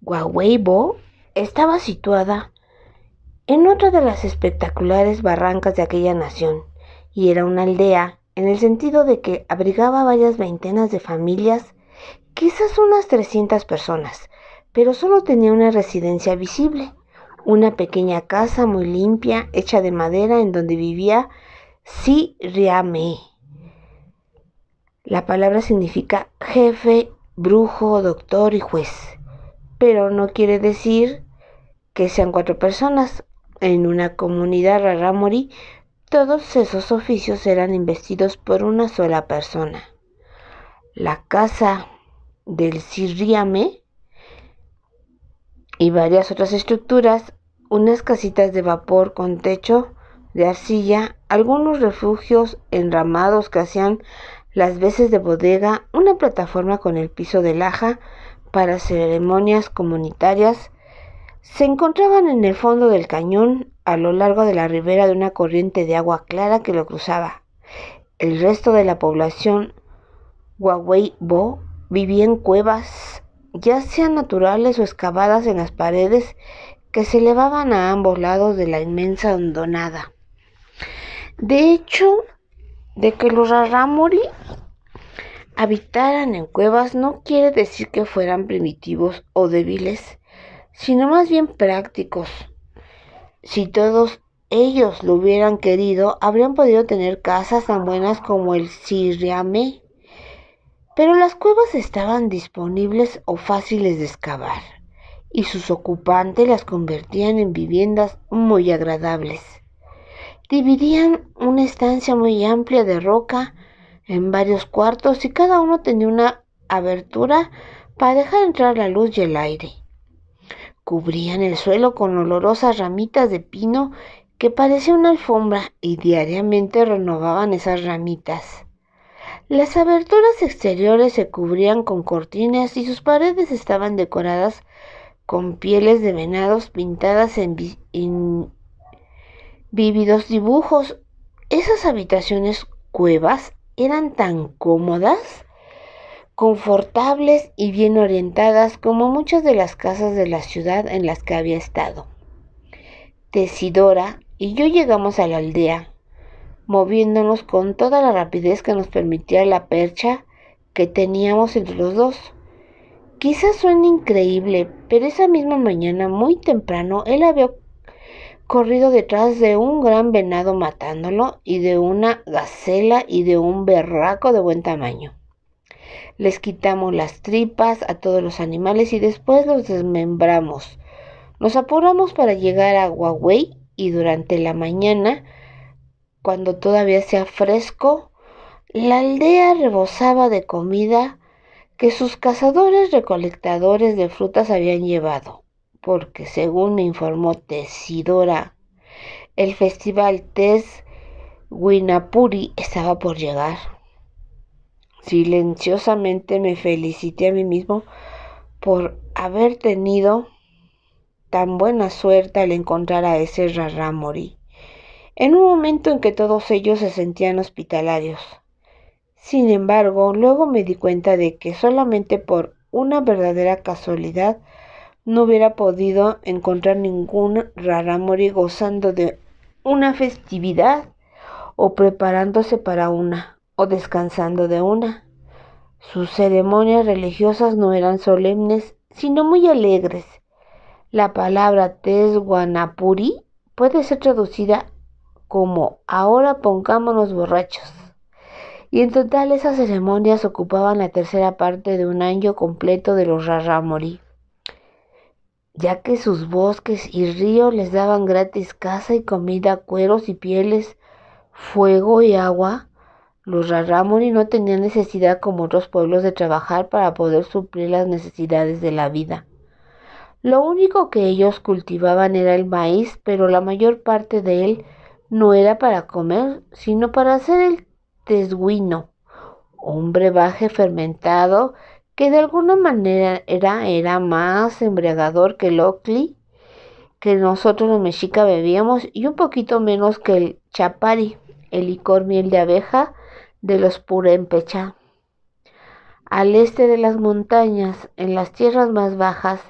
Guavebo estaba situada en otra de las espectaculares barrancas de aquella nación y era una aldea en el sentido de que abrigaba varias veintenas de familias, quizás unas 300 personas, pero solo tenía una residencia visible, una pequeña casa muy limpia, hecha de madera, en donde vivía Si Riame. La palabra significa jefe, brujo, doctor y juez pero no quiere decir que sean cuatro personas. En una comunidad rarámuri, todos esos oficios eran investidos por una sola persona. La casa del Sirriame y varias otras estructuras, unas casitas de vapor con techo de arcilla, algunos refugios enramados que hacían las veces de bodega, una plataforma con el piso de laja, para ceremonias comunitarias se encontraban en el fondo del cañón a lo largo de la ribera de una corriente de agua clara que lo cruzaba. El resto de la población Huawei-Bo vivía en cuevas, ya sean naturales o excavadas en las paredes que se elevaban a ambos lados de la inmensa hondonada. De hecho, de que los raramuri habitaran en cuevas no quiere decir que fueran primitivos o débiles, sino más bien prácticos. Si todos ellos lo hubieran querido, habrían podido tener casas tan buenas como el siriame pero las cuevas estaban disponibles o fáciles de excavar, y sus ocupantes las convertían en viviendas muy agradables. Dividían una estancia muy amplia de roca en varios cuartos y cada uno tenía una abertura para dejar entrar la luz y el aire. Cubrían el suelo con olorosas ramitas de pino que parecía una alfombra y diariamente renovaban esas ramitas. Las aberturas exteriores se cubrían con cortinas y sus paredes estaban decoradas con pieles de venados pintadas en, en vívidos dibujos. Esas habitaciones cuevas eran tan cómodas, confortables y bien orientadas como muchas de las casas de la ciudad en las que había estado. Tesidora y yo llegamos a la aldea, moviéndonos con toda la rapidez que nos permitía la percha que teníamos entre los dos. Quizás suene increíble, pero esa misma mañana muy temprano él había corrido detrás de un gran venado matándolo y de una gacela y de un berraco de buen tamaño. Les quitamos las tripas a todos los animales y después los desmembramos. Nos apuramos para llegar a Huawei y durante la mañana, cuando todavía sea fresco, la aldea rebosaba de comida que sus cazadores recolectadores de frutas habían llevado porque según me informó Tesidora, el festival Tes Winapuri estaba por llegar. Silenciosamente me felicité a mí mismo por haber tenido tan buena suerte al encontrar a ese Raramori, en un momento en que todos ellos se sentían hospitalarios. Sin embargo, luego me di cuenta de que solamente por una verdadera casualidad no hubiera podido encontrar ningún raramori gozando de una festividad o preparándose para una o descansando de una. Sus ceremonias religiosas no eran solemnes, sino muy alegres. La palabra Tesguanapuri puede ser traducida como ahora pongámonos borrachos. Y en total esas ceremonias ocupaban la tercera parte de un año completo de los raramori ya que sus bosques y ríos les daban gratis casa y comida, cueros y pieles, fuego y agua. Los y no tenían necesidad como otros pueblos de trabajar para poder suplir las necesidades de la vida. Lo único que ellos cultivaban era el maíz, pero la mayor parte de él no era para comer, sino para hacer el tesguino, un brebaje fermentado que de alguna manera era, más embriagador que el okli que nosotros los Mexica bebíamos y un poquito menos que el chapari, el licor miel de abeja de los Purempecha. Al este de las montañas, en las tierras más bajas,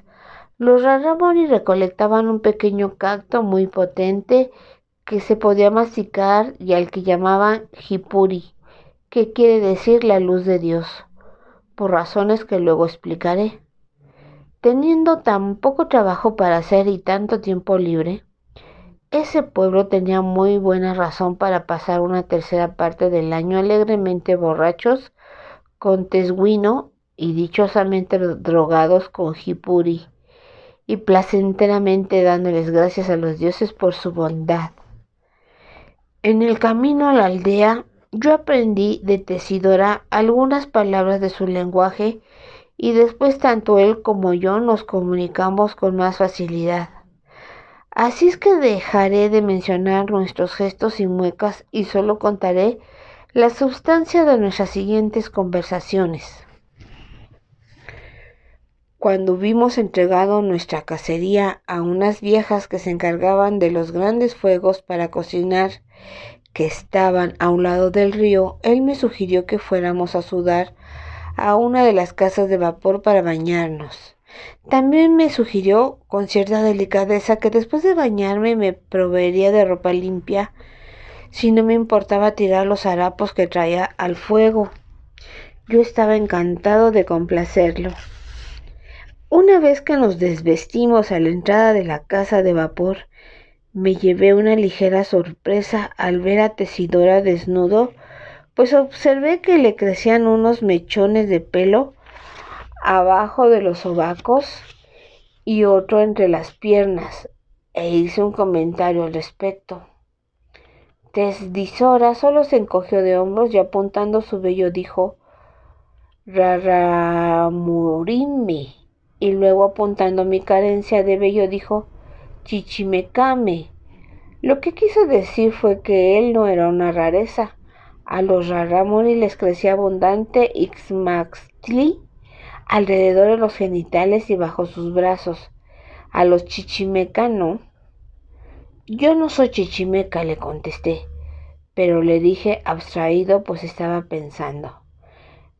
los raramori recolectaban un pequeño cacto muy potente que se podía masticar y al que llamaban jipuri, que quiere decir la luz de Dios por razones que luego explicaré. Teniendo tan poco trabajo para hacer y tanto tiempo libre, ese pueblo tenía muy buena razón para pasar una tercera parte del año alegremente borrachos con tesguino y dichosamente drogados con jipuri y placenteramente dándoles gracias a los dioses por su bondad. En el camino a la aldea yo aprendí de Tesidora algunas palabras de su lenguaje y después tanto él como yo nos comunicamos con más facilidad. Así es que dejaré de mencionar nuestros gestos y muecas y solo contaré la sustancia de nuestras siguientes conversaciones. Cuando vimos entregado nuestra cacería a unas viejas que se encargaban de los grandes fuegos para cocinar que estaban a un lado del río, él me sugirió que fuéramos a sudar a una de las casas de vapor para bañarnos. También me sugirió con cierta delicadeza que después de bañarme me proveería de ropa limpia, si no me importaba tirar los harapos que traía al fuego. Yo estaba encantado de complacerlo. Una vez que nos desvestimos a la entrada de la casa de vapor, me llevé una ligera sorpresa al ver a Tesidora desnudo, pues observé que le crecían unos mechones de pelo abajo de los sobacos y otro entre las piernas, e hice un comentario al respecto. Tesdisora solo se encogió de hombros y apuntando su vello dijo Raramurimi y luego apuntando mi carencia de vello dijo Chichimecame. Lo que quiso decir fue que él no era una rareza. A los rarámuri les crecía abundante ixmaxtli alrededor de los genitales y bajo sus brazos. A los chichimeca no. Yo no soy chichimeca, le contesté, pero le dije abstraído pues estaba pensando.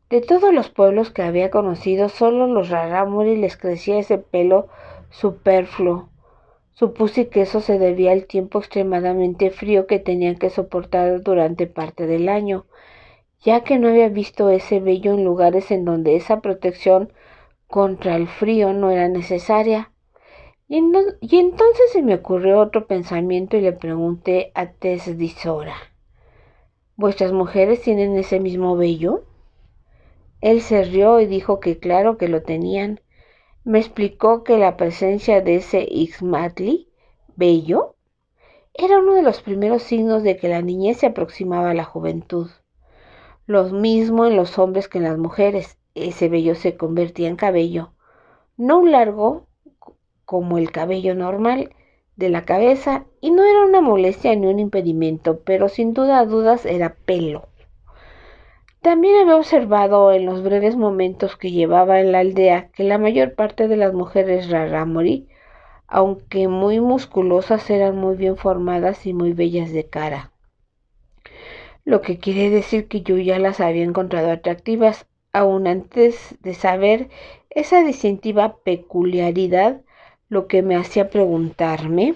De todos los pueblos que había conocido, solo los rarámuri les crecía ese pelo superfluo Supuse que eso se debía al tiempo extremadamente frío que tenían que soportar durante parte del año, ya que no había visto ese vello en lugares en donde esa protección contra el frío no era necesaria. Y, entonces se me ocurrió otro pensamiento y le pregunté a Tess ¿vuestras mujeres tienen ese mismo vello? Él se rió y dijo que claro que lo tenían, me explicó que la presencia de ese Ixmatli, bello, era uno de los primeros signos de que la niñez se aproximaba a la juventud. Lo mismo en los hombres que en las mujeres, ese vello se convertía en cabello, no un largo como el cabello normal de la cabeza y no era una molestia ni un impedimento, pero sin duda dudas era pelo. También había observado en los breves momentos que llevaba en la aldea que la mayor parte de las mujeres rarámuri, aunque muy musculosas, eran muy bien formadas y muy bellas de cara. Lo que quiere decir que yo ya las había encontrado atractivas, aun antes de saber esa distintiva peculiaridad, lo que me hacía preguntarme.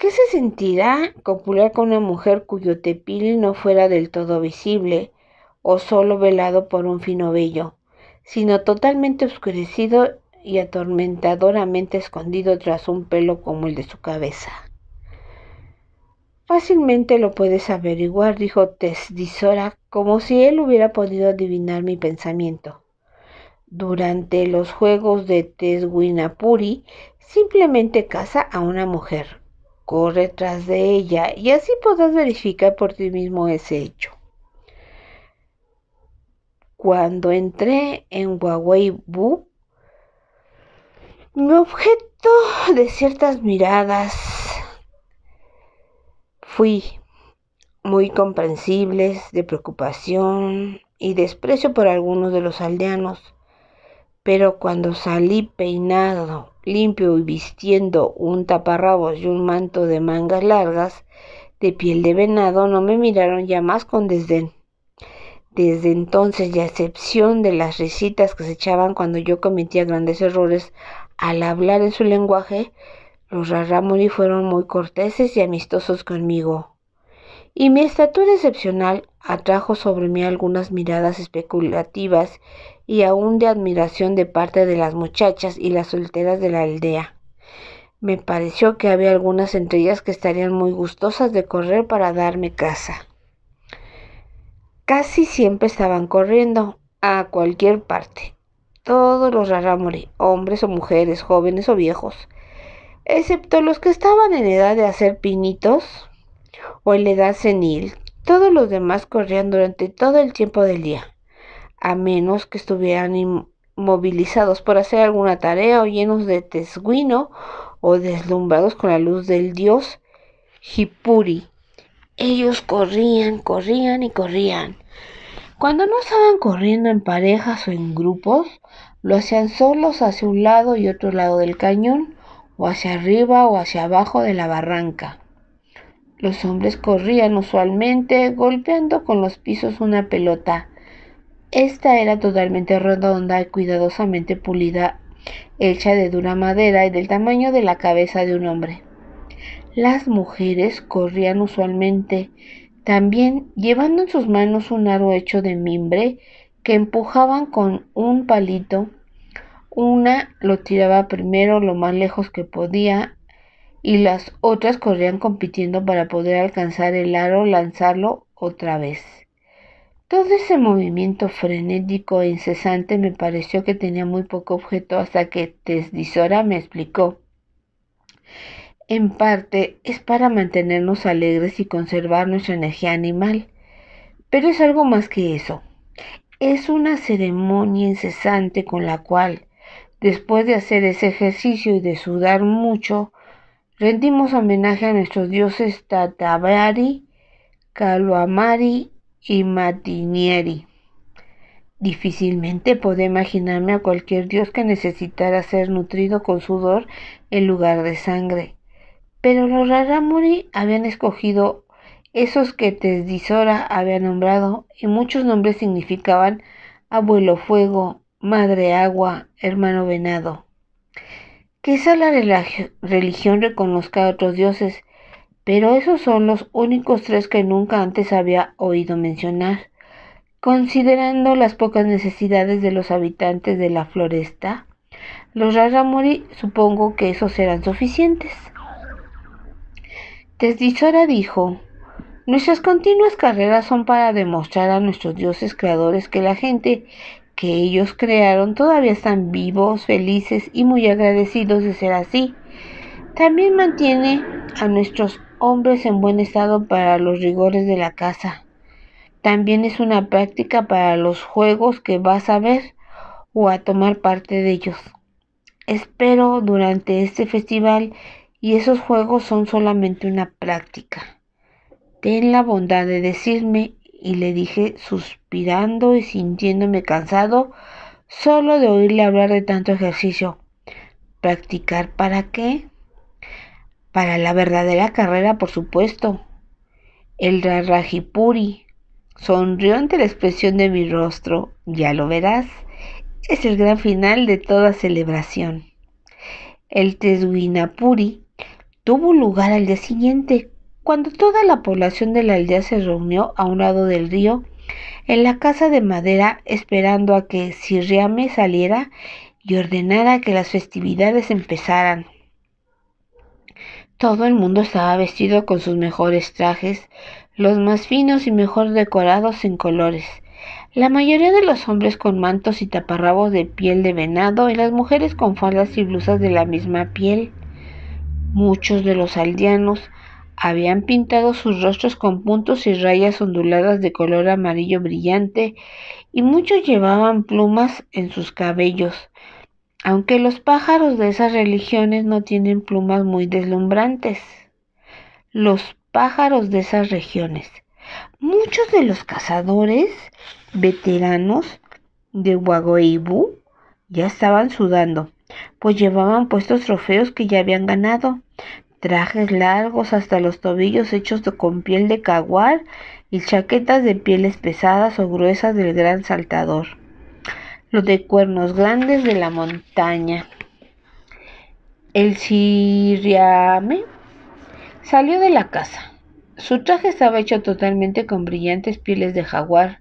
¿Qué se sentirá copular con una mujer cuyo tepil no fuera del todo visible o solo velado por un fino vello, sino totalmente oscurecido y atormentadoramente escondido tras un pelo como el de su cabeza? Fácilmente lo puedes averiguar, dijo Tesdisora, como si él hubiera podido adivinar mi pensamiento. Durante los juegos de Winapuri simplemente casa a una mujer, corre tras de ella y así podrás verificar por ti mismo ese hecho. Cuando entré en Huawei Bu, mi objeto de ciertas miradas fui muy comprensibles de preocupación y desprecio por algunos de los aldeanos pero cuando salí peinado, limpio y vistiendo un taparrabos y un manto de mangas largas, de piel de venado, no me miraron ya más con desdén. Desde entonces, y a excepción de las risitas que se echaban cuando yo cometía grandes errores al hablar en su lenguaje, los rarámuri fueron muy corteses y amistosos conmigo. Y mi estatura excepcional atrajo sobre mí algunas miradas especulativas y aún de admiración de parte de las muchachas y las solteras de la aldea. Me pareció que había algunas entre ellas que estarían muy gustosas de correr para darme casa. Casi siempre estaban corriendo a cualquier parte. Todos los rarámuri, hombres o mujeres, jóvenes o viejos, excepto los que estaban en edad de hacer pinitos o en edad senil. Todos los demás corrían durante todo el tiempo del día a menos que estuvieran inmovilizados por hacer alguna tarea o llenos de tesguino o deslumbrados con la luz del dios Hipuri. Ellos corrían, corrían y corrían. Cuando no estaban corriendo en parejas o en grupos, lo hacían solos hacia un lado y otro lado del cañón, o hacia arriba o hacia abajo de la barranca. Los hombres corrían usualmente golpeando con los pisos una pelota esta era totalmente redonda y cuidadosamente pulida, hecha de dura madera y del tamaño de la cabeza de un hombre. Las mujeres corrían usualmente también llevando en sus manos un aro hecho de mimbre que empujaban con un palito. Una lo tiraba primero lo más lejos que podía y las otras corrían compitiendo para poder alcanzar el aro, lanzarlo otra vez. Todo ese movimiento frenético e incesante me pareció que tenía muy poco objeto hasta que Tesdisora me explicó. En parte es para mantenernos alegres y conservar nuestra energía animal, pero es algo más que eso. Es una ceremonia incesante con la cual, después de hacer ese ejercicio y de sudar mucho, rendimos homenaje a nuestros dioses Tatavari, Kaluamari y Matinieri. Difícilmente podía imaginarme a cualquier dios que necesitara ser nutrido con sudor en lugar de sangre. Pero los Raramuri habían escogido esos que Tesdisora había nombrado y muchos nombres significaban abuelo fuego, madre agua, hermano venado. Quizá la religión reconozca a otros dioses, pero esos son los únicos tres que nunca antes había oído mencionar. Considerando las pocas necesidades de los habitantes de la floresta, los Raramori supongo que esos serán suficientes. desdichara dijo, Nuestras continuas carreras son para demostrar a nuestros dioses creadores que la gente que ellos crearon todavía están vivos, felices y muy agradecidos de ser así. También mantiene a nuestros hombres en buen estado para los rigores de la casa. También es una práctica para los juegos que vas a ver o a tomar parte de ellos. Espero durante este festival y esos juegos son solamente una práctica. Ten la bondad de decirme, y le dije suspirando y sintiéndome cansado solo de oírle hablar de tanto ejercicio. ¿Practicar para qué? Para la verdadera carrera, por supuesto. El Rajipuri sonrió ante la expresión de mi rostro. Ya lo verás. Es el gran final de toda celebración. El Teswinapuri tuvo lugar al día siguiente, cuando toda la población de la aldea se reunió a un lado del río, en la casa de madera, esperando a que Sirriame saliera y ordenara que las festividades empezaran. Todo el mundo estaba vestido con sus mejores trajes, los más finos y mejor decorados en colores. La mayoría de los hombres con mantos y taparrabos de piel de venado y las mujeres con faldas y blusas de la misma piel. Muchos de los aldeanos habían pintado sus rostros con puntos y rayas onduladas de color amarillo brillante y muchos llevaban plumas en sus cabellos aunque los pájaros de esas religiones no tienen plumas muy deslumbrantes. Los pájaros de esas regiones. Muchos de los cazadores veteranos de Huagoibú ya estaban sudando, pues llevaban puestos trofeos que ya habían ganado, trajes largos hasta los tobillos hechos con piel de caguar y chaquetas de pieles pesadas o gruesas del gran saltador los de cuernos grandes de la montaña. El siriame salió de la casa. Su traje estaba hecho totalmente con brillantes pieles de jaguar.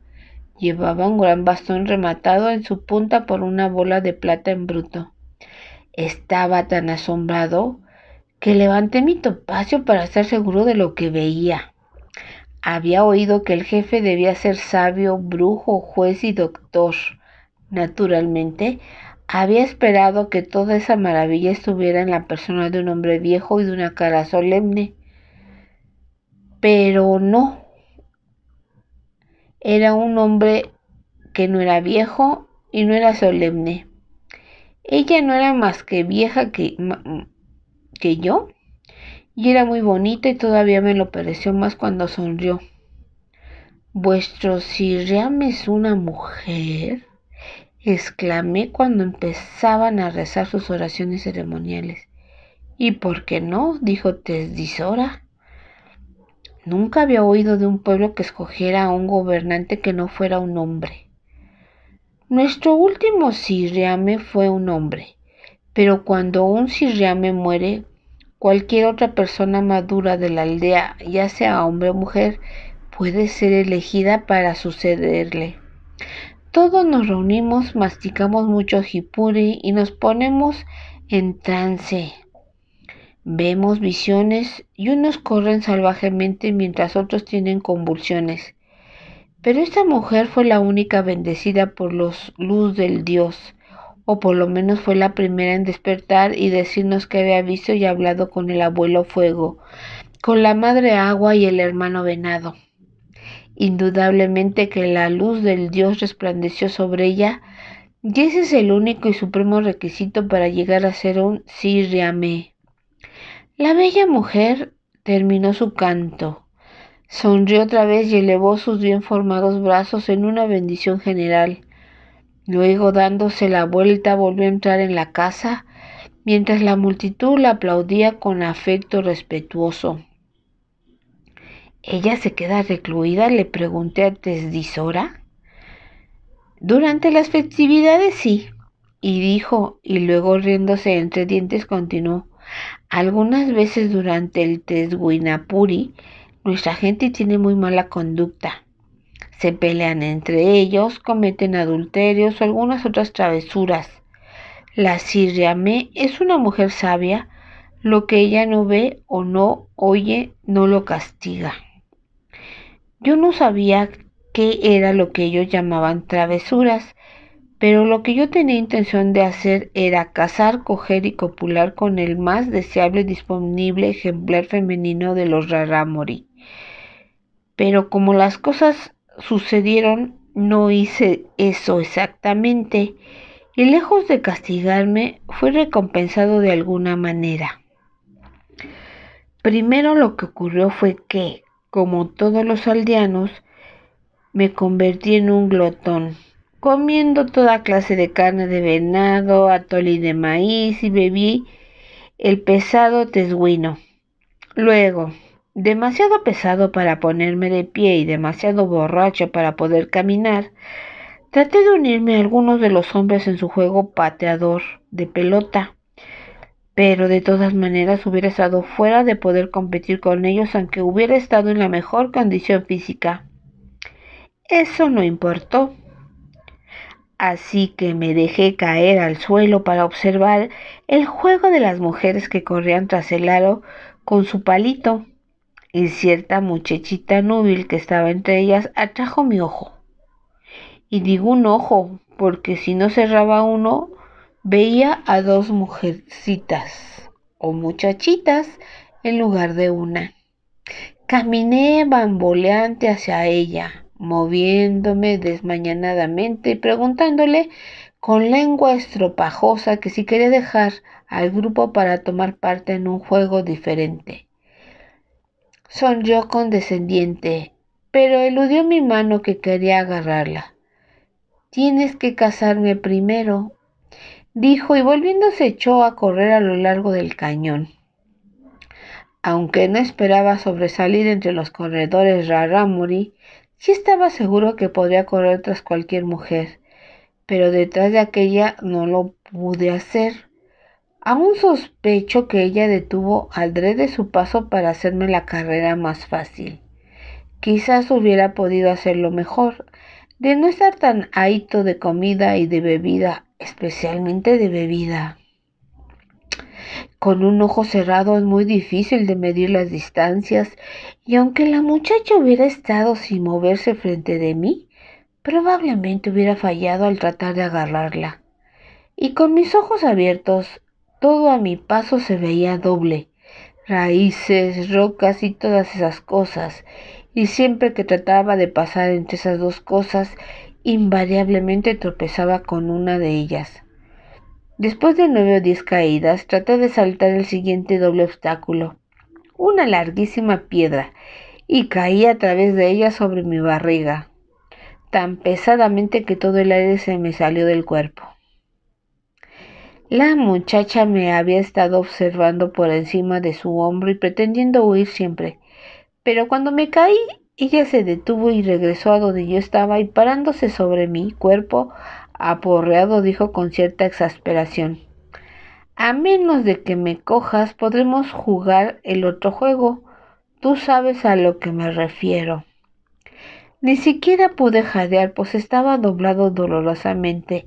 Llevaba un gran bastón rematado en su punta por una bola de plata en bruto. Estaba tan asombrado que levanté mi topacio para estar seguro de lo que veía. Había oído que el jefe debía ser sabio, brujo, juez y doctor. Naturalmente, había esperado que toda esa maravilla estuviera en la persona de un hombre viejo y de una cara solemne. Pero no. Era un hombre que no era viejo y no era solemne. Ella no era más que vieja que, que yo. Y era muy bonita y todavía me lo pareció más cuando sonrió. Vuestro si es una mujer exclamé cuando empezaban a rezar sus oraciones ceremoniales. ¿Y por qué no? dijo Tesdisora. Nunca había oído de un pueblo que escogiera a un gobernante que no fuera un hombre. Nuestro último sirriame fue un hombre, pero cuando un sirriame muere, cualquier otra persona madura de la aldea, ya sea hombre o mujer, puede ser elegida para sucederle. Todos nos reunimos, masticamos mucho jipuri y nos ponemos en trance. Vemos visiones y unos corren salvajemente mientras otros tienen convulsiones. Pero esta mujer fue la única bendecida por los luz del Dios, o por lo menos fue la primera en despertar y decirnos que había visto y hablado con el abuelo Fuego, con la madre Agua y el hermano Venado. Indudablemente que la luz del Dios resplandeció sobre ella, y ese es el único y supremo requisito para llegar a ser un Siriamé. La bella mujer terminó su canto. Sonrió otra vez y elevó sus bien formados brazos en una bendición general. Luego, dándose la vuelta, volvió a entrar en la casa, mientras la multitud la aplaudía con afecto respetuoso. ¿Ella se queda recluida? Le pregunté a Tesdisora. Durante las festividades sí, y dijo, y luego riéndose entre dientes continuó. Algunas veces durante el Tesguinapuri, nuestra gente tiene muy mala conducta. Se pelean entre ellos, cometen adulterios o algunas otras travesuras. La Siriamé es una mujer sabia, lo que ella no ve o no oye no lo castiga. Yo no sabía qué era lo que ellos llamaban travesuras, pero lo que yo tenía intención de hacer era cazar, coger y copular con el más deseable disponible ejemplar femenino de los Raramori. Pero como las cosas sucedieron, no hice eso exactamente y lejos de castigarme, fui recompensado de alguna manera. Primero lo que ocurrió fue que, como todos los aldeanos, me convertí en un glotón, comiendo toda clase de carne de venado, atolí de maíz y bebí el pesado tesguino. Luego, demasiado pesado para ponerme de pie y demasiado borracho para poder caminar, traté de unirme a algunos de los hombres en su juego pateador de pelota pero de todas maneras hubiera estado fuera de poder competir con ellos aunque hubiera estado en la mejor condición física. Eso no importó. Así que me dejé caer al suelo para observar el juego de las mujeres que corrían tras el aro con su palito, y cierta muchachita núbil que estaba entre ellas atrajo mi ojo. Y digo un ojo, porque si no cerraba uno, Veía a dos mujercitas o muchachitas en lugar de una. Caminé bamboleante hacia ella, moviéndome desmañanadamente y preguntándole con lengua estropajosa que si quería dejar al grupo para tomar parte en un juego diferente. Sonrió condescendiente, pero eludió mi mano que quería agarrarla. Tienes que casarme primero, dijo y volviéndose echó a correr a lo largo del cañón. Aunque no esperaba sobresalir entre los corredores Raramuri, sí estaba seguro que podría correr tras cualquier mujer, pero detrás de aquella no lo pude hacer. Aún sospecho que ella detuvo al de su paso para hacerme la carrera más fácil. Quizás hubiera podido hacerlo mejor, de no estar tan ahito de comida y de bebida especialmente de bebida. Con un ojo cerrado es muy difícil de medir las distancias y aunque la muchacha hubiera estado sin moverse frente de mí, probablemente hubiera fallado al tratar de agarrarla. Y con mis ojos abiertos, todo a mi paso se veía doble, raíces, rocas y todas esas cosas, y siempre que trataba de pasar entre esas dos cosas, invariablemente tropezaba con una de ellas. Después de nueve o diez caídas, traté de saltar el siguiente doble obstáculo, una larguísima piedra, y caí a través de ella sobre mi barriga, tan pesadamente que todo el aire se me salió del cuerpo. La muchacha me había estado observando por encima de su hombro y pretendiendo huir siempre, pero cuando me caí ella se detuvo y regresó a donde yo estaba y parándose sobre mi cuerpo aporreado dijo con cierta exasperación. A menos de que me cojas podremos jugar el otro juego. Tú sabes a lo que me refiero. Ni siquiera pude jadear, pues estaba doblado dolorosamente,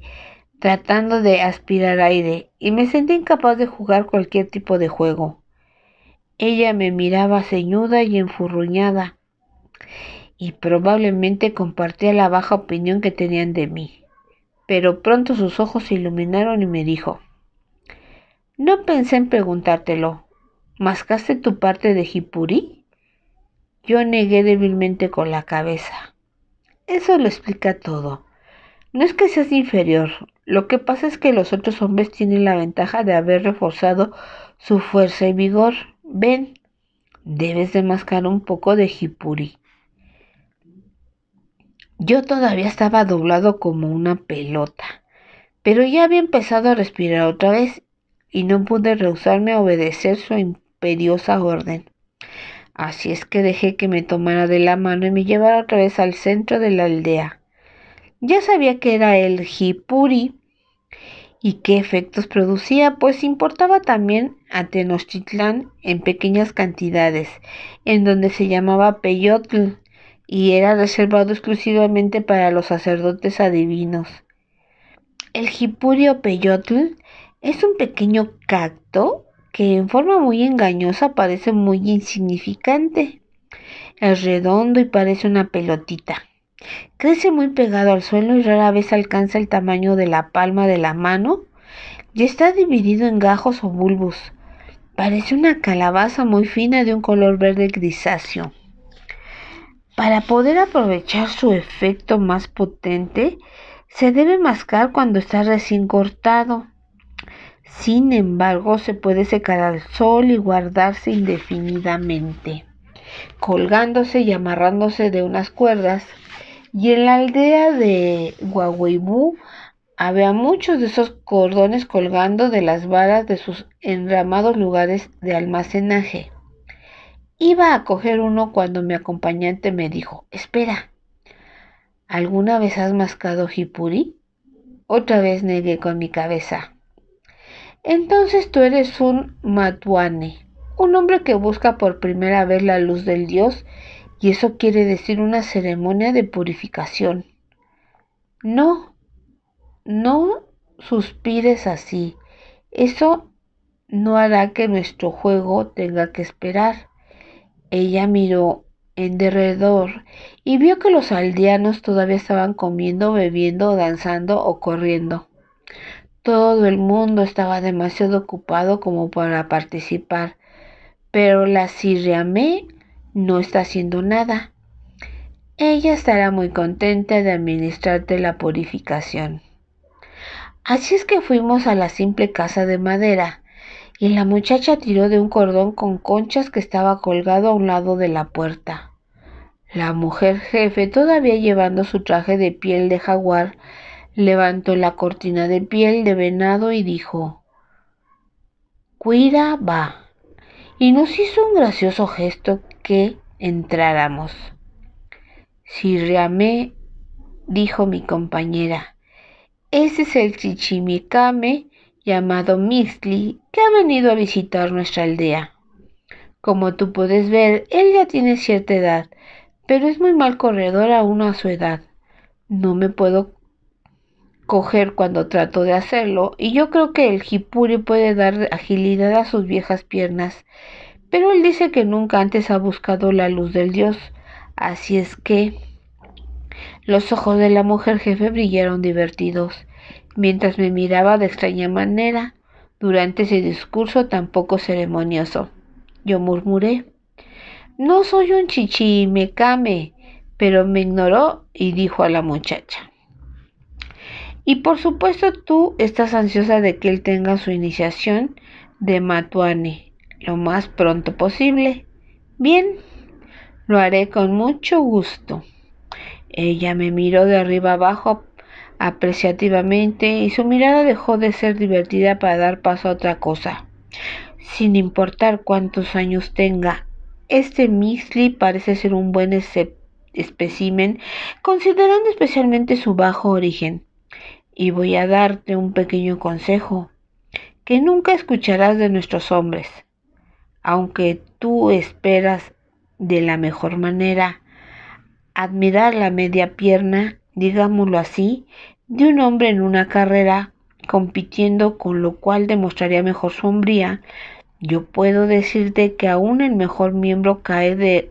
tratando de aspirar aire, y me sentí incapaz de jugar cualquier tipo de juego. Ella me miraba ceñuda y enfurruñada, y probablemente compartía la baja opinión que tenían de mí. Pero pronto sus ojos se iluminaron y me dijo, No pensé en preguntártelo. ¿Mascaste tu parte de Jipurí? Yo negué débilmente con la cabeza. Eso lo explica todo. No es que seas inferior, lo que pasa es que los otros hombres tienen la ventaja de haber reforzado su fuerza y vigor. Ven, debes de mascar un poco de hipuri. Yo todavía estaba doblado como una pelota, pero ya había empezado a respirar otra vez y no pude rehusarme a obedecer su imperiosa orden. Así es que dejé que me tomara de la mano y me llevara otra vez al centro de la aldea. Ya sabía que era el Jipuri y qué efectos producía, pues importaba también a Tenochtitlán en pequeñas cantidades, en donde se llamaba Peyotl y era reservado exclusivamente para los sacerdotes adivinos. El Hipurio peyotl es un pequeño cacto que en forma muy engañosa parece muy insignificante. Es redondo y parece una pelotita. Crece muy pegado al suelo y rara vez alcanza el tamaño de la palma de la mano y está dividido en gajos o bulbos. Parece una calabaza muy fina de un color verde grisáceo. Para poder aprovechar su efecto más potente, se debe mascar cuando está recién cortado. Sin embargo, se puede secar al sol y guardarse indefinidamente, colgándose y amarrándose de unas cuerdas. Y en la aldea de Guaguaybú había muchos de esos cordones colgando de las varas de sus enramados lugares de almacenaje. Iba a coger uno cuando mi acompañante me dijo, espera, ¿alguna vez has mascado jipuri? Otra vez negué con mi cabeza. Entonces tú eres un matuane, un hombre que busca por primera vez la luz del Dios y eso quiere decir una ceremonia de purificación. No, no suspires así. Eso no hará que nuestro juego tenga que esperar. Ella miró en derredor y vio que los aldeanos todavía estaban comiendo, bebiendo, danzando o corriendo. Todo el mundo estaba demasiado ocupado como para participar, pero la Siriamé no está haciendo nada. Ella estará muy contenta de administrarte la purificación. Así es que fuimos a la simple casa de madera y La muchacha tiró de un cordón con conchas que estaba colgado a un lado de la puerta. La mujer jefe, todavía llevando su traje de piel de jaguar, levantó la cortina de piel de venado y dijo, Cuida va. Y nos hizo un gracioso gesto que entráramos. Sirriamé, dijo mi compañera, ese es el chichimicame llamado Misli, que ha venido a visitar nuestra aldea. Como tú puedes ver, él ya tiene cierta edad, pero es muy mal corredor aún a su edad. No me puedo coger cuando trato de hacerlo, y yo creo que el jipuri puede dar agilidad a sus viejas piernas, pero él dice que nunca antes ha buscado la luz del dios, así es que... Los ojos de la mujer jefe brillaron divertidos mientras me miraba de extraña manera durante ese discurso tan poco ceremonioso. Yo murmuré, no soy un chichi me came, pero me ignoró y dijo a la muchacha. Y por supuesto tú estás ansiosa de que él tenga su iniciación de Matuani lo más pronto posible. Bien, lo haré con mucho gusto. Ella me miró de arriba abajo apreciativamente y su mirada dejó de ser divertida para dar paso a otra cosa. Sin importar cuántos años tenga, este Mixley parece ser un buen espécimen, considerando especialmente su bajo origen. Y voy a darte un pequeño consejo que nunca escucharás de nuestros hombres, aunque tú esperas de la mejor manera admirar la media pierna digámoslo así, de un hombre en una carrera compitiendo con lo cual demostraría mejor su hombría, yo puedo decirte que aún el mejor miembro cae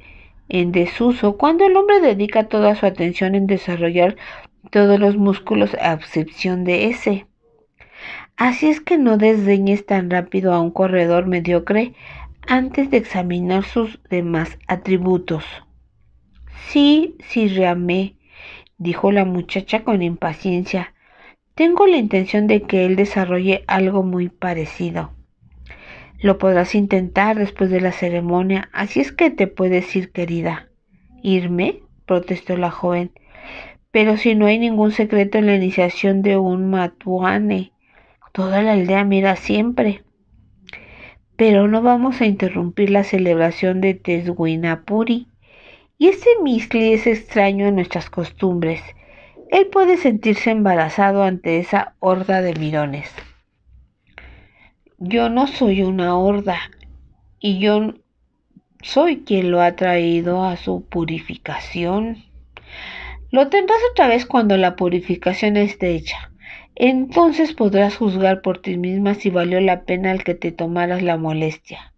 en desuso cuando el hombre dedica toda su atención en desarrollar todos los músculos a excepción de ese. Así es que no desdeñes tan rápido a un corredor mediocre antes de examinar sus demás atributos. Sí, sí, reamé, dijo la muchacha con impaciencia. Tengo la intención de que él desarrolle algo muy parecido. Lo podrás intentar después de la ceremonia, así es que te puedes ir, querida. ¿Irme? protestó la joven. Pero si no hay ningún secreto en la iniciación de un matuane, toda la aldea mira siempre. Pero no vamos a interrumpir la celebración de Tesguinapuri. Y ese misli es extraño en nuestras costumbres. Él puede sentirse embarazado ante esa horda de mirones. Yo no soy una horda y yo soy quien lo ha traído a su purificación. Lo tendrás otra vez cuando la purificación esté hecha. Entonces podrás juzgar por ti misma si valió la pena el que te tomaras la molestia.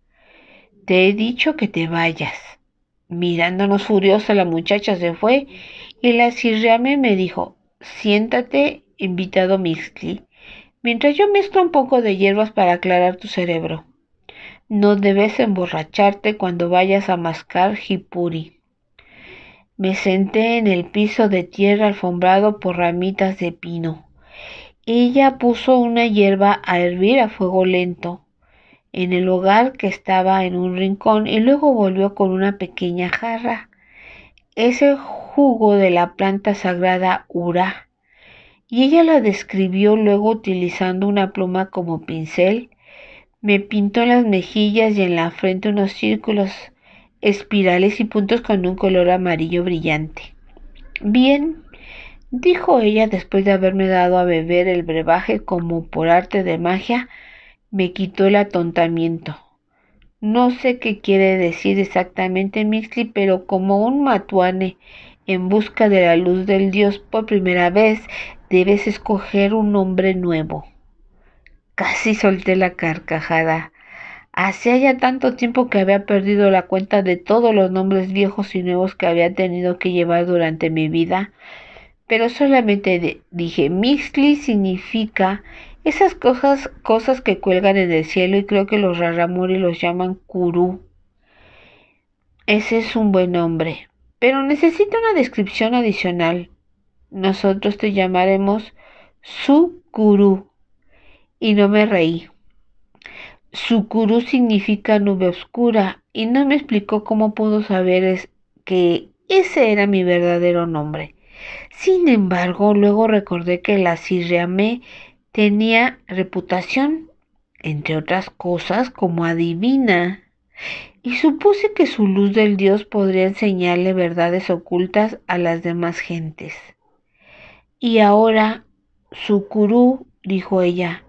Te he dicho que te vayas. Mirándonos furiosa, la muchacha se fue y la sirriame me dijo, siéntate, invitado Mixli, mientras yo mezclo un poco de hierbas para aclarar tu cerebro. No debes emborracharte cuando vayas a mascar hipuri". Me senté en el piso de tierra alfombrado por ramitas de pino. Ella puso una hierba a hervir a fuego lento en el hogar que estaba en un rincón y luego volvió con una pequeña jarra. ese jugo de la planta sagrada Ura. Y ella la describió luego utilizando una pluma como pincel. Me pintó las mejillas y en la frente unos círculos, espirales y puntos con un color amarillo brillante. Bien, dijo ella después de haberme dado a beber el brebaje como por arte de magia, me quitó el atontamiento. No sé qué quiere decir exactamente Mixli, pero como un matuane en busca de la luz del Dios por primera vez, debes escoger un nombre nuevo. Casi solté la carcajada. Hacía ya tanto tiempo que había perdido la cuenta de todos los nombres viejos y nuevos que había tenido que llevar durante mi vida, pero solamente dije Mixli significa esas cosas, cosas que cuelgan en el cielo y creo que los raramuri los llaman kurú. Ese es un buen nombre, pero necesita una descripción adicional. Nosotros te llamaremos Sukuru. Y no me reí. Sukuru significa nube oscura y no me explicó cómo pudo saber es que ese era mi verdadero nombre. Sin embargo, luego recordé que la sirriamé Tenía reputación, entre otras cosas, como adivina, y supuse que su luz del Dios podría enseñarle verdades ocultas a las demás gentes. Y ahora, su curú, dijo ella,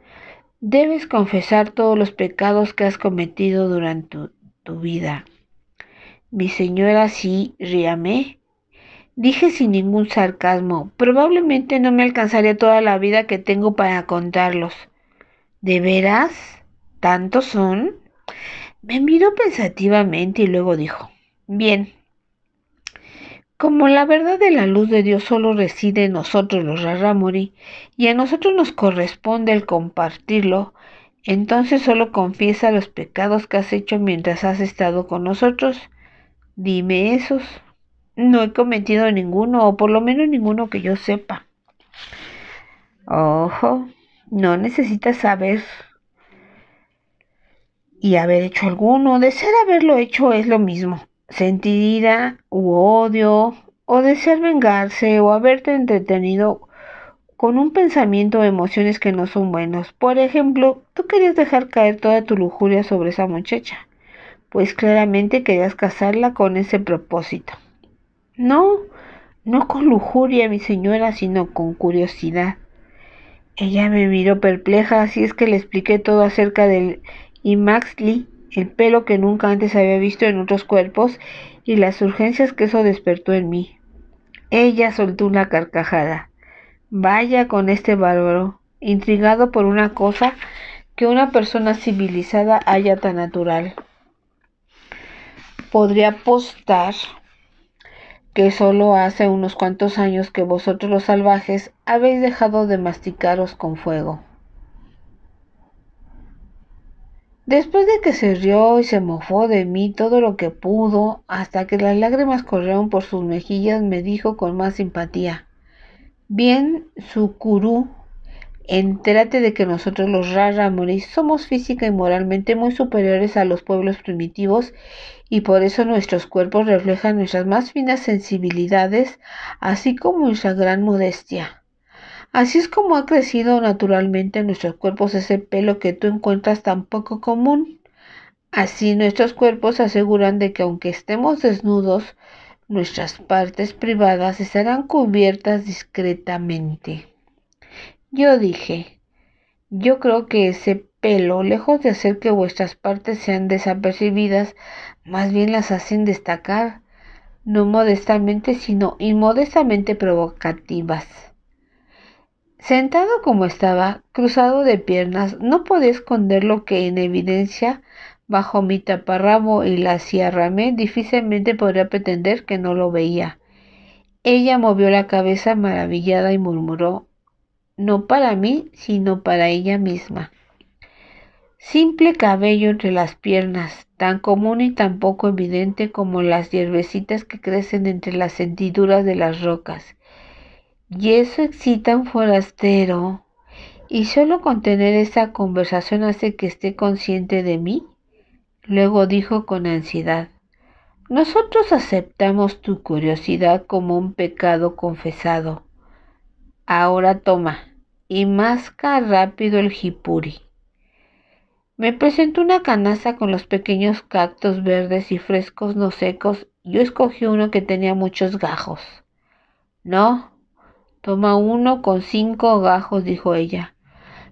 debes confesar todos los pecados que has cometido durante tu, tu vida. Mi señora sí, ríame, Dije sin ningún sarcasmo, probablemente no me alcanzaría toda la vida que tengo para contarlos. ¿De veras? ¿Tantos son? Me miró pensativamente y luego dijo, bien, como la verdad de la luz de Dios solo reside en nosotros los Raramori, y a nosotros nos corresponde el compartirlo, entonces solo confiesa los pecados que has hecho mientras has estado con nosotros. Dime esos no he cometido ninguno, o por lo menos ninguno que yo sepa. Ojo, no necesitas saber y haber hecho alguno. Desear haberlo hecho es lo mismo. Sentir ira u odio, o desear vengarse, o haberte entretenido con un pensamiento o emociones que no son buenos. Por ejemplo, tú querías dejar caer toda tu lujuria sobre esa muchacha, pues claramente querías casarla con ese propósito. No, no con lujuria, mi señora, sino con curiosidad. Ella me miró perpleja, así es que le expliqué todo acerca del Imaxli, el pelo que nunca antes había visto en otros cuerpos y las urgencias que eso despertó en mí. Ella soltó una carcajada. Vaya con este bárbaro, intrigado por una cosa que una persona civilizada haya tan natural. Podría apostar que solo hace unos cuantos años que vosotros los salvajes habéis dejado de masticaros con fuego. Después de que se rió y se mofó de mí todo lo que pudo, hasta que las lágrimas corrieron por sus mejillas, me dijo con más simpatía, Bien, Sucurú, entérate de que nosotros los Rá-Rá-Morís somos física y moralmente muy superiores a los pueblos primitivos y por eso nuestros cuerpos reflejan nuestras más finas sensibilidades, así como nuestra gran modestia. Así es como ha crecido naturalmente en nuestros cuerpos ese pelo que tú encuentras tan poco común. Así nuestros cuerpos aseguran de que aunque estemos desnudos, nuestras partes privadas estarán cubiertas discretamente. Yo dije, yo creo que ese pelo, lejos de hacer que vuestras partes sean desapercibidas, más bien las hacen destacar, no modestamente, sino inmodestamente provocativas. Sentado como estaba, cruzado de piernas, no podía esconder lo que en evidencia bajo mi taparrabo y la ciarramé, difícilmente podría pretender que no lo veía. Ella movió la cabeza maravillada y murmuró, no para mí, sino para ella misma. Simple cabello entre las piernas, tan común y tan poco evidente como las hierbecitas que crecen entre las hendiduras de las rocas. Y eso excita a un forastero. Y solo con tener esa conversación hace que esté consciente de mí. Luego dijo con ansiedad. Nosotros aceptamos tu curiosidad como un pecado confesado. Ahora toma y masca rápido el jipuri. Me presentó una canasta con los pequeños cactos verdes y frescos no secos. Yo escogí uno que tenía muchos gajos. No, toma uno con cinco gajos, dijo ella.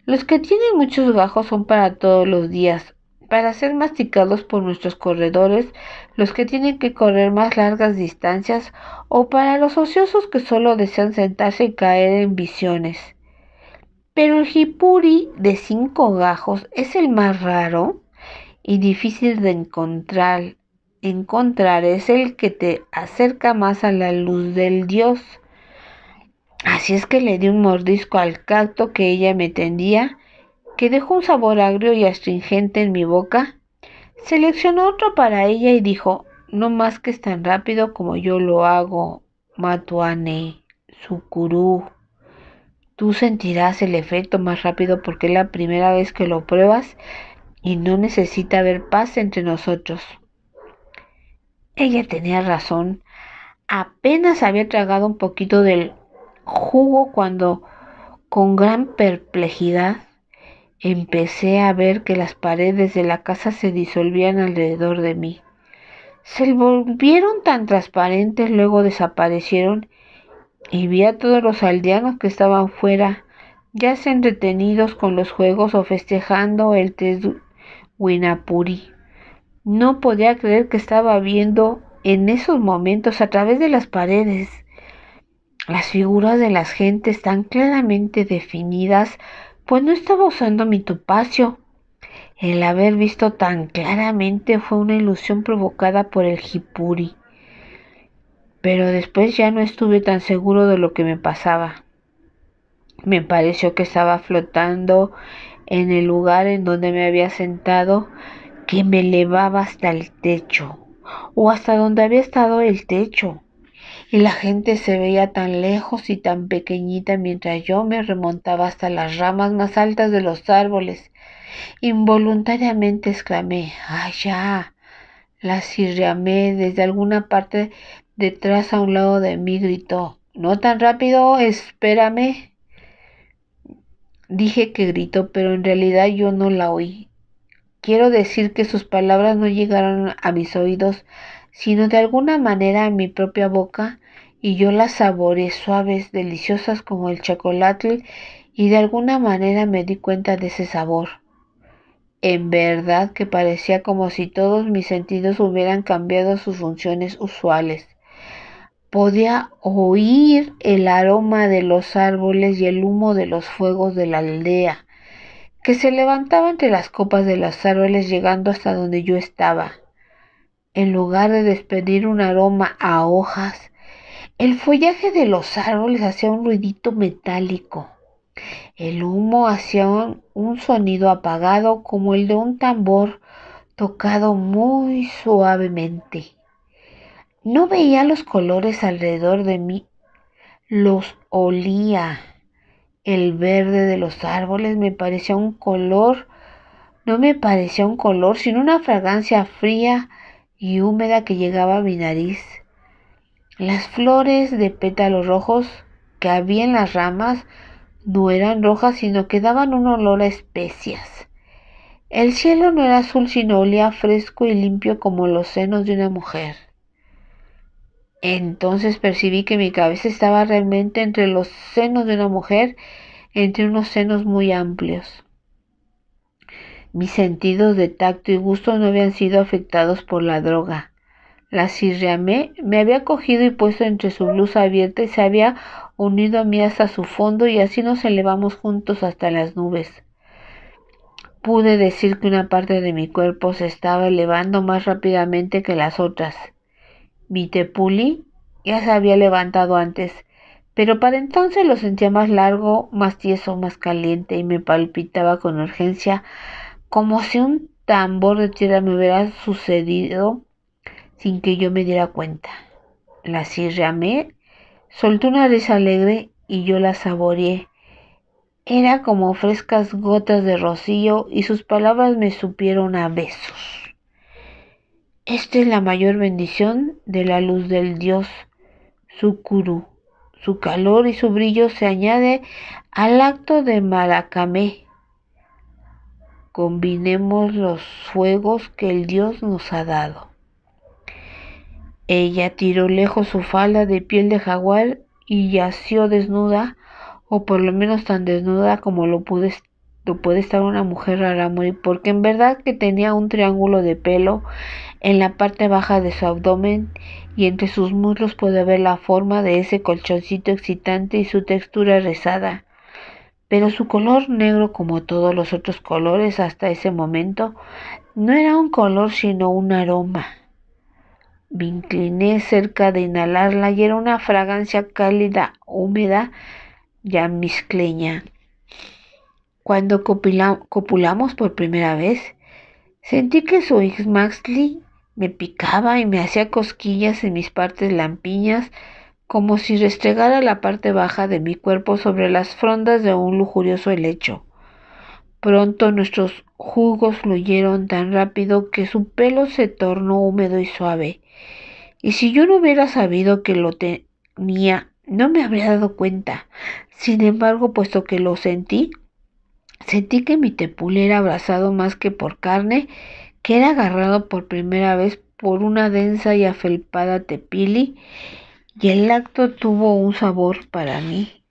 Los que tienen muchos gajos son para todos los días, para ser masticados por nuestros corredores, los que tienen que correr más largas distancias o para los ociosos que solo desean sentarse y caer en visiones. Pero el jipuri de cinco gajos es el más raro y difícil de encontrar. Encontrar es el que te acerca más a la luz del Dios. Así es que le di un mordisco al cacto que ella me tendía, que dejó un sabor agrio y astringente en mi boca. Seleccionó otro para ella y dijo, no más que es tan rápido como yo lo hago, Matuane, Sukuru. Tú sentirás el efecto más rápido porque es la primera vez que lo pruebas y no necesita haber paz entre nosotros. Ella tenía razón. Apenas había tragado un poquito del jugo cuando, con gran perplejidad, empecé a ver que las paredes de la casa se disolvían alrededor de mí. Se volvieron tan transparentes, luego desaparecieron y vi a todos los aldeanos que estaban fuera, ya se entretenidos con los juegos o festejando el test Winapuri. No podía creer que estaba viendo en esos momentos a través de las paredes las figuras de las gentes tan claramente definidas, pues no estaba usando mi tupacio. El haber visto tan claramente fue una ilusión provocada por el hipuri pero después ya no estuve tan seguro de lo que me pasaba. Me pareció que estaba flotando en el lugar en donde me había sentado, que me elevaba hasta el techo, o hasta donde había estado el techo. Y la gente se veía tan lejos y tan pequeñita mientras yo me remontaba hasta las ramas más altas de los árboles. Involuntariamente exclamé, ¡Allá! La sirriamé desde alguna parte Detrás a un lado de mí gritó, No tan rápido, espérame. Dije que gritó, pero en realidad yo no la oí. Quiero decir que sus palabras no llegaron a mis oídos, sino de alguna manera a mi propia boca, y yo las saboreé suaves, deliciosas como el chocolate, y de alguna manera me di cuenta de ese sabor. En verdad que parecía como si todos mis sentidos hubieran cambiado sus funciones usuales podía oír el aroma de los árboles y el humo de los fuegos de la aldea, que se levantaba entre las copas de los árboles llegando hasta donde yo estaba. En lugar de despedir un aroma a hojas, el follaje de los árboles hacía un ruidito metálico. El humo hacía un, un sonido apagado como el de un tambor tocado muy suavemente. No veía los colores alrededor de mí, los olía. El verde de los árboles me parecía un color, no me parecía un color, sino una fragancia fría y húmeda que llegaba a mi nariz. Las flores de pétalos rojos que había en las ramas no eran rojas, sino que daban un olor a especias. El cielo no era azul, sino olía fresco y limpio como los senos de una mujer. Entonces percibí que mi cabeza estaba realmente entre los senos de una mujer, entre unos senos muy amplios. Mis sentidos de tacto y gusto no habían sido afectados por la droga. La cirriamé me había cogido y puesto entre su blusa abierta y se había unido a mí hasta su fondo y así nos elevamos juntos hasta las nubes. Pude decir que una parte de mi cuerpo se estaba elevando más rápidamente que las otras tepuli ya se había levantado antes, pero para entonces lo sentía más largo, más tieso, más caliente y me palpitaba con urgencia, como si un tambor de tierra me hubiera sucedido sin que yo me diera cuenta. La me soltó una risa alegre y yo la saboreé. Era como frescas gotas de rocío y sus palabras me supieron a besos. Esta es la mayor bendición de la luz del Dios, su Su calor y su brillo se añade al acto de Maracamé. Combinemos los fuegos que el Dios nos ha dado. Ella tiró lejos su falda de piel de jaguar y yació desnuda, o por lo menos tan desnuda como lo, puede estar una mujer rara, porque en verdad que tenía un triángulo de pelo en la parte baja de su abdomen y entre sus muslos pude ver la forma de ese colchoncito excitante y su textura rezada. Pero su color negro, como todos los otros colores hasta ese momento, no era un color sino un aroma. Me incliné cerca de inhalarla y era una fragancia cálida, húmeda, ya miscleña. Cuando copulamos por primera vez, sentí que su ex Maxley me picaba y me hacía cosquillas en mis partes lampiñas, como si restregara la parte baja de mi cuerpo sobre las frondas de un lujurioso helecho. Pronto nuestros jugos fluyeron tan rápido que su pelo se tornó húmedo y suave. Y si yo no hubiera sabido que lo tenía, no me habría dado cuenta. Sin embargo, puesto que lo sentí, sentí que mi tepulera era abrazado más que por carne que era agarrado por primera vez por una densa y afelpada tepili, y el acto tuvo un sabor para mí.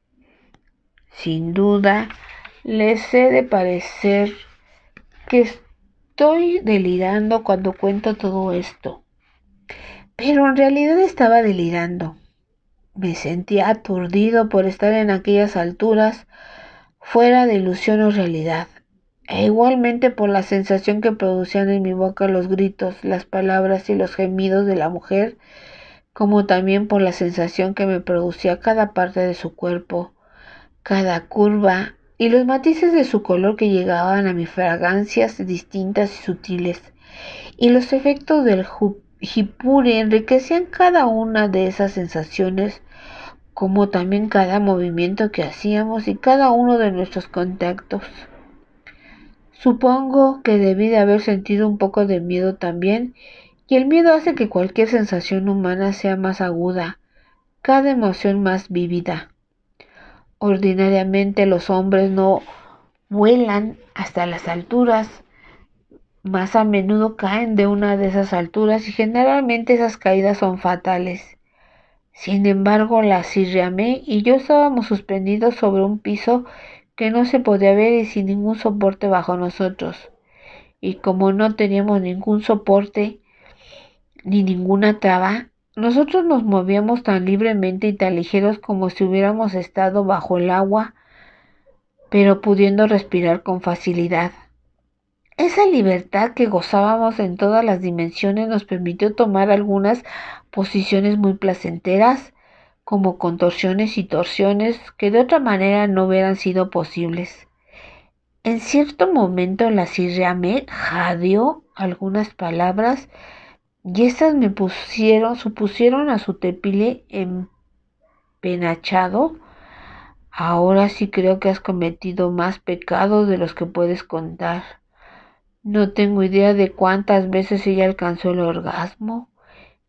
Sin duda, les he de parecer que estoy delirando cuando cuento todo esto. Pero en realidad estaba delirando. Me sentía aturdido por estar en aquellas alturas, fuera de ilusión o realidad e igualmente por la sensación que producían en mi boca los gritos, las palabras y los gemidos de la mujer, como también por la sensación que me producía cada parte de su cuerpo, cada curva y los matices de su color que llegaban a mis fragancias distintas y sutiles, y los efectos del jipuri enriquecían cada una de esas sensaciones como también cada movimiento que hacíamos y cada uno de nuestros contactos. Supongo que debí de haber sentido un poco de miedo también, y el miedo hace que cualquier sensación humana sea más aguda, cada emoción más vívida. Ordinariamente los hombres no vuelan hasta las alturas, más a menudo caen de una de esas alturas y generalmente esas caídas son fatales. Sin embargo, la sirriamé y yo estábamos suspendidos sobre un piso que no se podía ver y sin ningún soporte bajo nosotros. Y como no teníamos ningún soporte ni ninguna traba, nosotros nos movíamos tan libremente y tan ligeros como si hubiéramos estado bajo el agua, pero pudiendo respirar con facilidad. Esa libertad que gozábamos en todas las dimensiones nos permitió tomar algunas posiciones muy placenteras como contorsiones y torsiones que de otra manera no hubieran sido posibles. En cierto momento la me jadeó algunas palabras y estas me pusieron, supusieron a su tepile empenachado. Ahora sí creo que has cometido más pecados de los que puedes contar. No tengo idea de cuántas veces ella alcanzó el orgasmo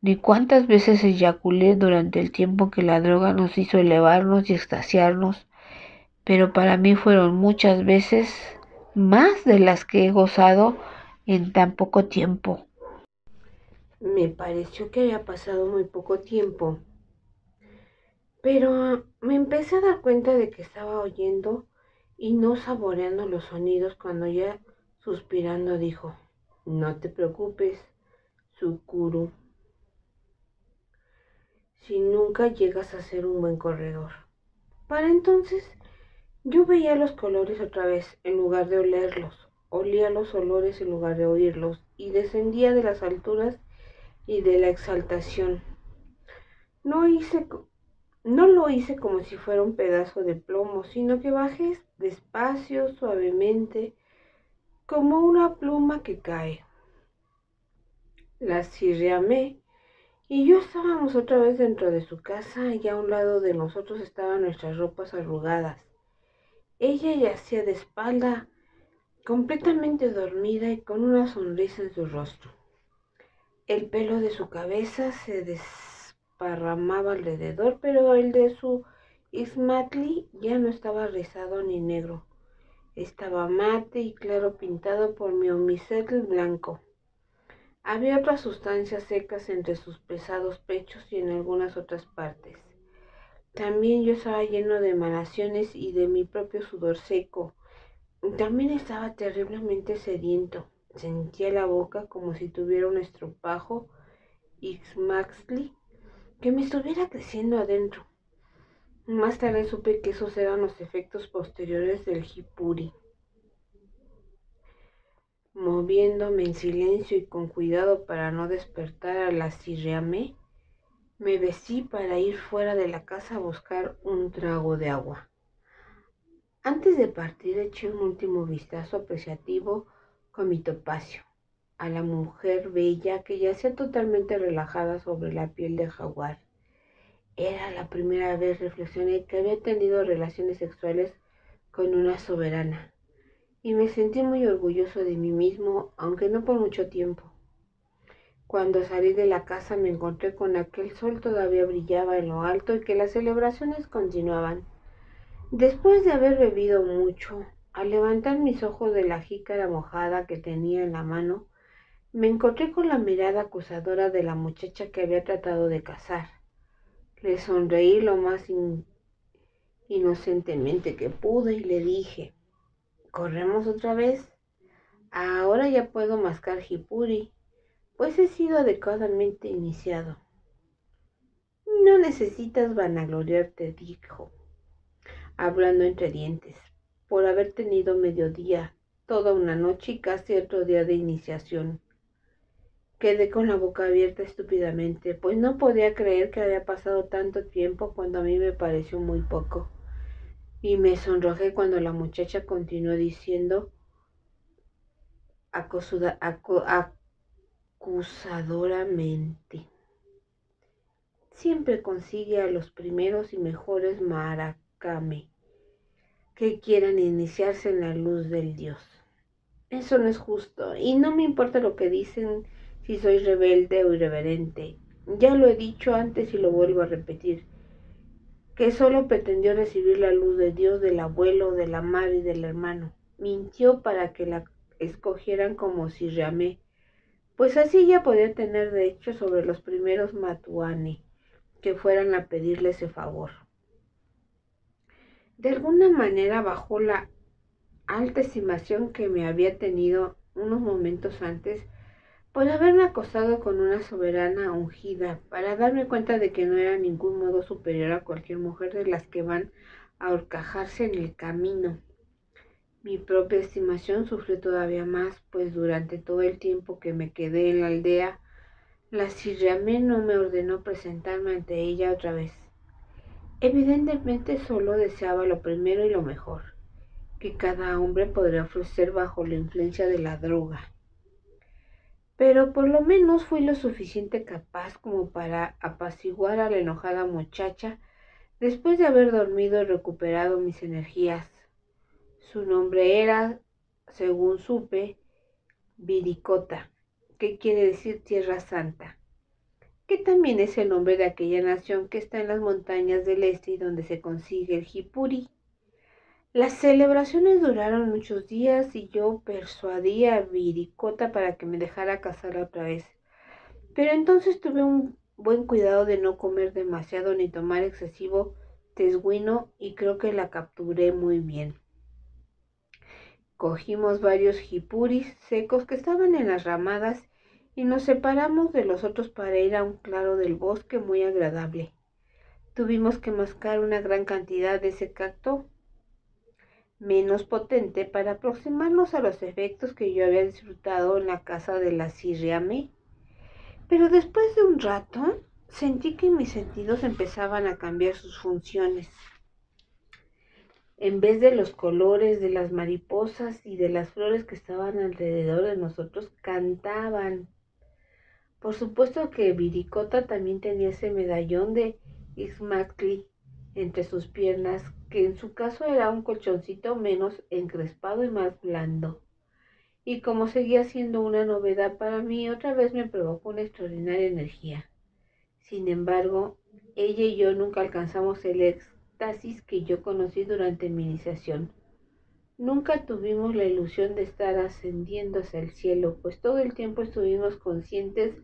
ni cuántas veces eyaculé durante el tiempo que la droga nos hizo elevarnos y extasiarnos, pero para mí fueron muchas veces más de las que he gozado en tan poco tiempo. Me pareció que había pasado muy poco tiempo, pero me empecé a dar cuenta de que estaba oyendo y no saboreando los sonidos cuando ya suspirando dijo, no te preocupes, Sukuru si nunca llegas a ser un buen corredor. Para entonces yo veía los colores otra vez en lugar de olerlos, olía los olores en lugar de oírlos y descendía de las alturas y de la exaltación. No hice no lo hice como si fuera un pedazo de plomo, sino que bajé despacio, suavemente, como una pluma que cae. La cirriamé y yo estábamos otra vez dentro de su casa y a un lado de nosotros estaban nuestras ropas arrugadas. Ella yacía de espalda, completamente dormida y con una sonrisa en su rostro. El pelo de su cabeza se desparramaba alrededor, pero el de su Ismatli ya no estaba rizado ni negro. Estaba mate y claro pintado por mi omisetl blanco. Había otras sustancias secas entre sus pesados pechos y en algunas otras partes. También yo estaba lleno de emanaciones y de mi propio sudor seco. También estaba terriblemente sediento. Sentía la boca como si tuviera un estropajo Ixmaxli que me estuviera creciendo adentro. Más tarde supe que esos eran los efectos posteriores del hipuri. Moviéndome en silencio y con cuidado para no despertar a la sirriamé, me vestí para ir fuera de la casa a buscar un trago de agua. Antes de partir eché un último vistazo apreciativo con mi topacio a la mujer bella que yacía totalmente relajada sobre la piel de jaguar. Era la primera vez reflexioné que había tenido relaciones sexuales con una soberana y me sentí muy orgulloso de mí mismo, aunque no por mucho tiempo. Cuando salí de la casa me encontré con aquel sol todavía brillaba en lo alto y que las celebraciones continuaban. Después de haber bebido mucho, al levantar mis ojos de la jícara mojada que tenía en la mano, me encontré con la mirada acusadora de la muchacha que había tratado de casar. Le sonreí lo más inocentemente que pude y le dije, Corremos otra vez. Ahora ya puedo mascar Hipuri, pues he sido adecuadamente iniciado. No necesitas vanagloriarte, dijo, hablando entre dientes, por haber tenido mediodía, toda una noche y casi otro día de iniciación. Quedé con la boca abierta estúpidamente, pues no podía creer que había pasado tanto tiempo cuando a mí me pareció muy poco y me sonrojé cuando la muchacha continuó diciendo acusadoramente. Siempre consigue a los primeros y mejores maracame que quieran iniciarse en la luz del Dios. Eso no es justo y no me importa lo que dicen si soy rebelde o irreverente. Ya lo he dicho antes y lo vuelvo a repetir que solo pretendió recibir la luz de Dios del abuelo, de la madre y del hermano. Mintió para que la escogieran como si llamé, pues así ya podía tener derecho sobre los primeros matuani que fueran a pedirle ese favor. De alguna manera bajó la alta estimación que me había tenido unos momentos antes por haberme acostado con una soberana ungida, para darme cuenta de que no era en ningún modo superior a cualquier mujer de las que van a horcajarse en el camino. Mi propia estimación sufrió todavía más, pues durante todo el tiempo que me quedé en la aldea, la Sirriamé no me ordenó presentarme ante ella otra vez. Evidentemente solo deseaba lo primero y lo mejor, que cada hombre podría ofrecer bajo la influencia de la droga pero por lo menos fui lo suficiente capaz como para apaciguar a la enojada muchacha después de haber dormido y recuperado mis energías. Su nombre era, según supe, Viricota, que quiere decir Tierra Santa, que también es el nombre de aquella nación que está en las montañas del este y donde se consigue el jipuri, las celebraciones duraron muchos días y yo persuadí a Viricota para que me dejara casar otra vez. Pero entonces tuve un buen cuidado de no comer demasiado ni tomar excesivo tesguino y creo que la capturé muy bien. Cogimos varios jipuris secos que estaban en las ramadas y nos separamos de los otros para ir a un claro del bosque muy agradable. Tuvimos que mascar una gran cantidad de ese cacto menos potente para aproximarnos a los efectos que yo había disfrutado en la casa de la me, Pero después de un rato sentí que mis sentidos empezaban a cambiar sus funciones. En vez de los colores de las mariposas y de las flores que estaban alrededor de nosotros, cantaban. Por supuesto que Viricota también tenía ese medallón de Ixmatli entre sus piernas, que en su caso era un colchoncito menos encrespado y más blando. Y como seguía siendo una novedad para mí, otra vez me provocó una extraordinaria energía. Sin embargo, ella y yo nunca alcanzamos el éxtasis que yo conocí durante mi iniciación. Nunca tuvimos la ilusión de estar ascendiendo hacia el cielo, pues todo el tiempo estuvimos conscientes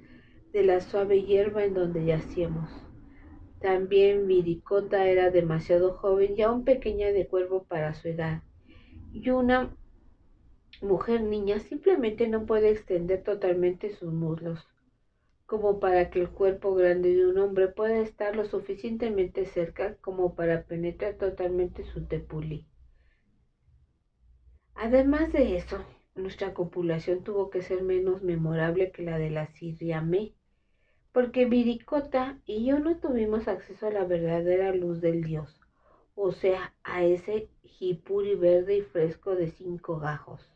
de la suave hierba en donde yacíamos. También Viricota era demasiado joven y aún pequeña de cuerpo para su edad. Y una mujer niña simplemente no puede extender totalmente sus muslos, como para que el cuerpo grande de un hombre pueda estar lo suficientemente cerca como para penetrar totalmente su tepulí. Además de eso, nuestra copulación tuvo que ser menos memorable que la de la Siriamé, porque Viricota y yo no tuvimos acceso a la verdadera luz del Dios, o sea, a ese jipuri verde y fresco de cinco gajos.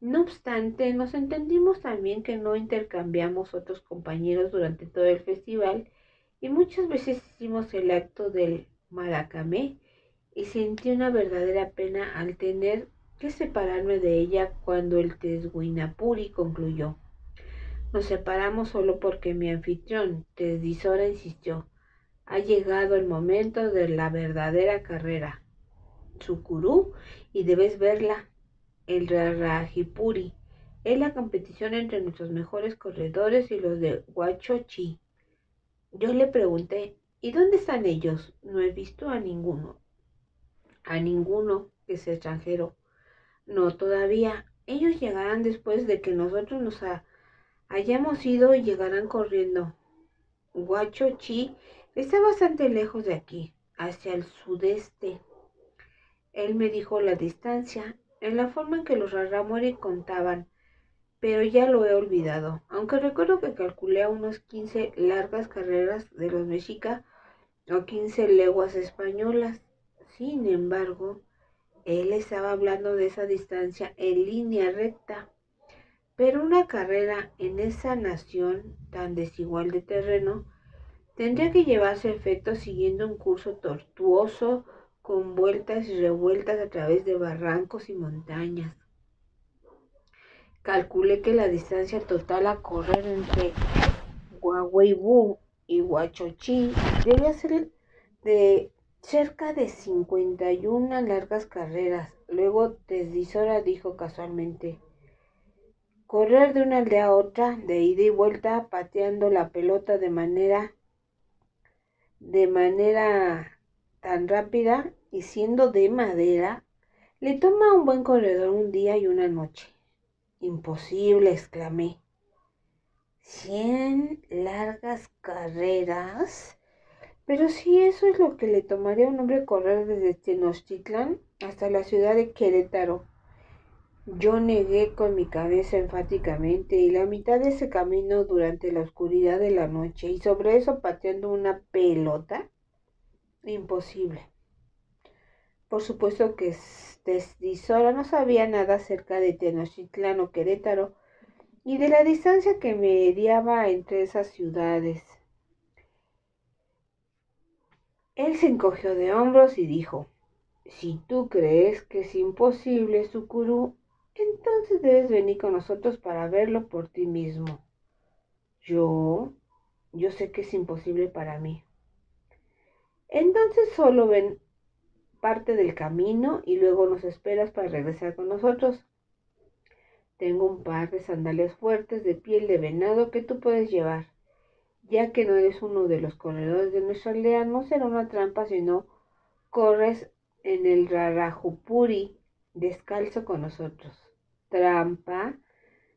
No obstante, nos entendimos también que no intercambiamos otros compañeros durante todo el festival y muchas veces hicimos el acto del maracamé y sentí una verdadera pena al tener que separarme de ella cuando el Tesguinapuri concluyó. Nos separamos solo porque mi anfitrión, Tedisora insistió. Ha llegado el momento de la verdadera carrera. Sucurú, y debes verla, el Rarajipuri. Es la competición entre nuestros mejores corredores y los de Huachochi. Yo le pregunté, ¿y dónde están ellos? No he visto a ninguno. A ninguno que sea extranjero. No, todavía. Ellos llegarán después de que nosotros nos... ha Hayamos ido y llegarán corriendo. Huachochi está bastante lejos de aquí, hacia el sudeste. Él me dijo la distancia, en la forma en que los Raramori contaban, pero ya lo he olvidado, aunque recuerdo que calculé a unos 15 largas carreras de los mexica o 15 leguas españolas. Sin embargo, él estaba hablando de esa distancia en línea recta. Pero una carrera en esa nación tan desigual de terreno tendría que llevarse a efecto siguiendo un curso tortuoso con vueltas y revueltas a través de barrancos y montañas. Calculé que la distancia total a correr entre Huaweibu y Huachochi debía ser de cerca de 51 largas carreras. Luego Tesdisora dijo casualmente, correr de una aldea a otra, de ida y vuelta, pateando la pelota de manera, de manera tan rápida y siendo de madera, le toma un buen corredor un día y una noche. Imposible, exclamé. Cien largas carreras. Pero si eso es lo que le tomaría a un hombre correr desde Tenochtitlan hasta la ciudad de Querétaro, yo negué con mi cabeza enfáticamente y la mitad de ese camino durante la oscuridad de la noche y sobre eso pateando una pelota. Imposible. Por supuesto que Tesdisora no sabía nada acerca de Tenochtitlán o Querétaro y de la distancia que mediaba entre esas ciudades. Él se encogió de hombros y dijo, si tú crees que es imposible, Sucurú, entonces debes venir con nosotros para verlo por ti mismo. Yo, yo sé que es imposible para mí. Entonces solo ven parte del camino y luego nos esperas para regresar con nosotros. Tengo un par de sandalias fuertes de piel de venado que tú puedes llevar. Ya que no eres uno de los corredores de nuestra aldea, no será una trampa si no corres en el Rarajupuri descalzo con nosotros trampa,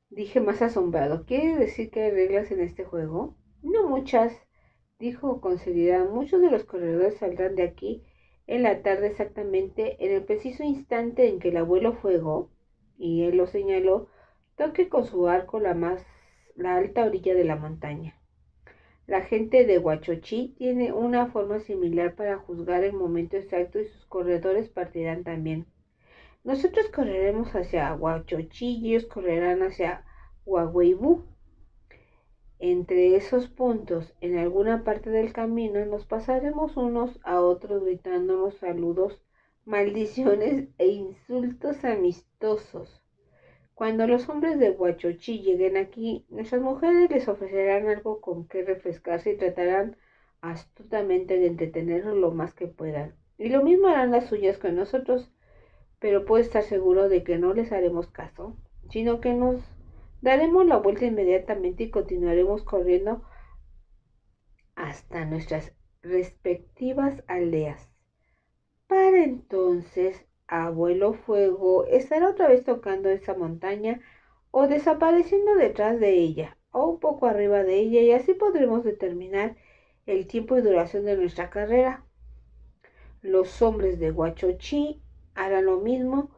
dije más asombrado. ¿Quiere decir que hay reglas en este juego? No muchas, dijo con seriedad. Muchos de los corredores saldrán de aquí en la tarde exactamente en el preciso instante en que el abuelo fuego, y él lo señaló, toque con su arco la más la alta orilla de la montaña. La gente de Huachochi tiene una forma similar para juzgar el momento exacto y sus corredores partirán también. Nosotros correremos hacia Huachochí correrán hacia Huahueibú. Entre esos puntos, en alguna parte del camino, nos pasaremos unos a otros gritándonos saludos, maldiciones e insultos amistosos. Cuando los hombres de Huachochí lleguen aquí, nuestras mujeres les ofrecerán algo con que refrescarse y tratarán astutamente de entretenerlos lo más que puedan. Y lo mismo harán las suyas con nosotros pero puedo estar seguro de que no les haremos caso, sino que nos daremos la vuelta inmediatamente y continuaremos corriendo hasta nuestras respectivas aldeas. Para entonces, abuelo fuego estará otra vez tocando esa montaña o desapareciendo detrás de ella o un poco arriba de ella y así podremos determinar el tiempo y duración de nuestra carrera. Los hombres de Huachochi hará lo mismo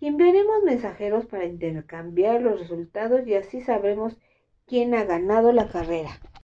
y enviaremos mensajeros para intercambiar los resultados y así sabremos quién ha ganado la carrera.